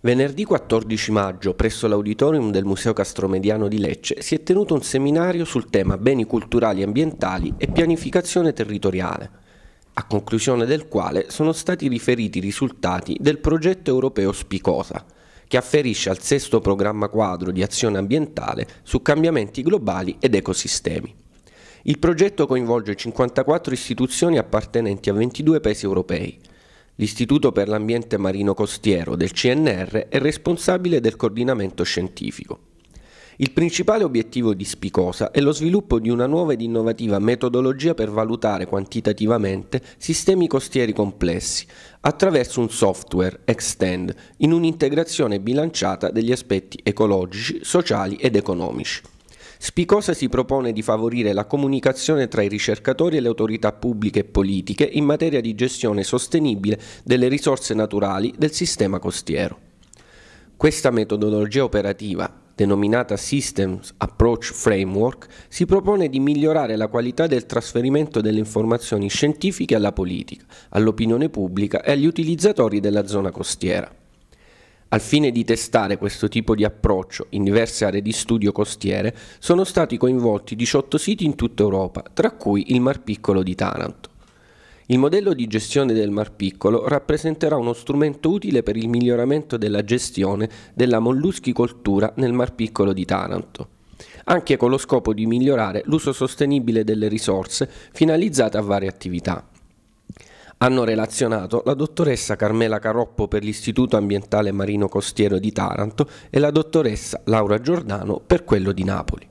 Venerdì 14 maggio, presso l'auditorium del Museo Castromediano di Lecce, si è tenuto un seminario sul tema beni culturali ambientali e pianificazione territoriale, a conclusione del quale sono stati riferiti i risultati del progetto europeo Spicosa, che afferisce al sesto programma quadro di azione ambientale su cambiamenti globali ed ecosistemi. Il progetto coinvolge 54 istituzioni appartenenti a 22 paesi europei, L'Istituto per l'Ambiente Marino Costiero del CNR è responsabile del coordinamento scientifico. Il principale obiettivo di Spicosa è lo sviluppo di una nuova ed innovativa metodologia per valutare quantitativamente sistemi costieri complessi attraverso un software Extend in un'integrazione bilanciata degli aspetti ecologici, sociali ed economici. Spicosa si propone di favorire la comunicazione tra i ricercatori e le autorità pubbliche e politiche in materia di gestione sostenibile delle risorse naturali del sistema costiero. Questa metodologia operativa, denominata Systems Approach Framework, si propone di migliorare la qualità del trasferimento delle informazioni scientifiche alla politica, all'opinione pubblica e agli utilizzatori della zona costiera. Al fine di testare questo tipo di approccio in diverse aree di studio costiere, sono stati coinvolti 18 siti in tutta Europa, tra cui il Mar Piccolo di Taranto. Il modello di gestione del Mar Piccolo rappresenterà uno strumento utile per il miglioramento della gestione della molluschicoltura nel Mar Piccolo di Taranto anche con lo scopo di migliorare l'uso sostenibile delle risorse finalizzate a varie attività hanno relazionato la dottoressa Carmela Caroppo per l'Istituto Ambientale Marino Costiero di Taranto e la dottoressa Laura Giordano per quello di Napoli.